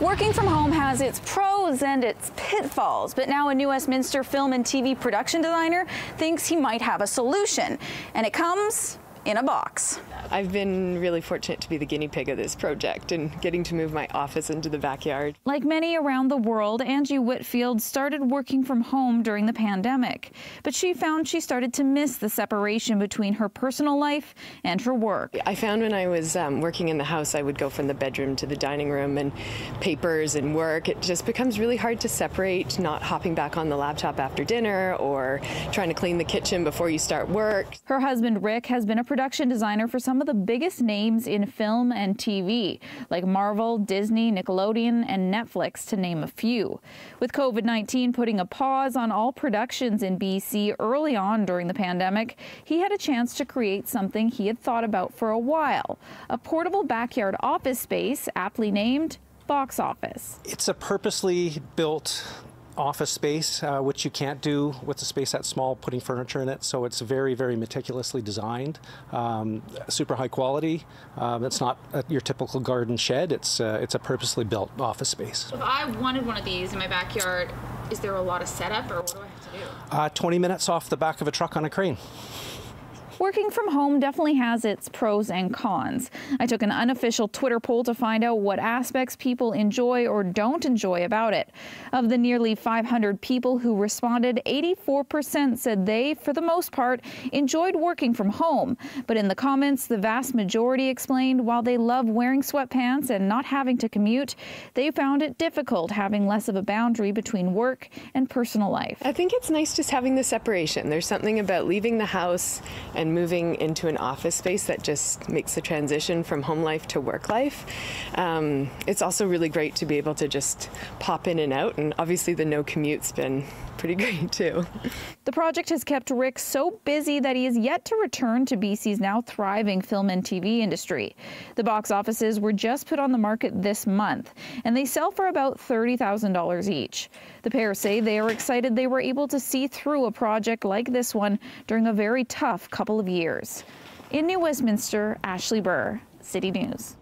Working from home has its pros and its pitfalls, but now a new Westminster film and TV production designer thinks he might have a solution. And it comes in a box. I've been really fortunate to be the guinea pig of this project and getting to move my office into the backyard. Like many around the world, Angie Whitfield started working from home during the pandemic, but she found she started to miss the separation between her personal life and her work. I found when I was um, working in the house, I would go from the bedroom to the dining room and papers and work. It just becomes really hard to separate, not hopping back on the laptop after dinner or trying to clean the kitchen before you start work. Her husband, Rick, has been a production designer for some of the biggest names in film and TV, like Marvel, Disney, Nickelodeon, and Netflix, to name a few. With COVID 19 putting a pause on all productions in BC early on during the pandemic, he had a chance to create something he had thought about for a while a portable backyard office space, aptly named Box Office. It's a purposely built office space, uh, which you can't do with a space that small, putting furniture in it. So it's very, very meticulously designed, um, super high quality. Um, it's not a, your typical garden shed. It's uh, it's a purposely built office space. If I wanted one of these in my backyard, is there a lot of setup, or what do I have to do? Uh, 20 minutes off the back of a truck on a crane working from home definitely has its pros and cons. I took an unofficial Twitter poll to find out what aspects people enjoy or don't enjoy about it. Of the nearly 500 people who responded, 84% said they, for the most part, enjoyed working from home. But in the comments, the vast majority explained while they love wearing sweatpants and not having to commute, they found it difficult having less of a boundary between work and personal life. I think it's nice just having the separation. There's something about leaving the house and and moving into an office space that just makes the transition from home life to work life. Um, it's also really great to be able to just pop in and out, and obviously the no commute's been pretty great too. The project has kept Rick so busy that he is yet to return to BC's now thriving film and TV industry. The box offices were just put on the market this month, and they sell for about $30,000 each. The pair say they are excited they were able to see through a project like this one during a very tough couple couple of years. In New Westminster, Ashley Burr, City News.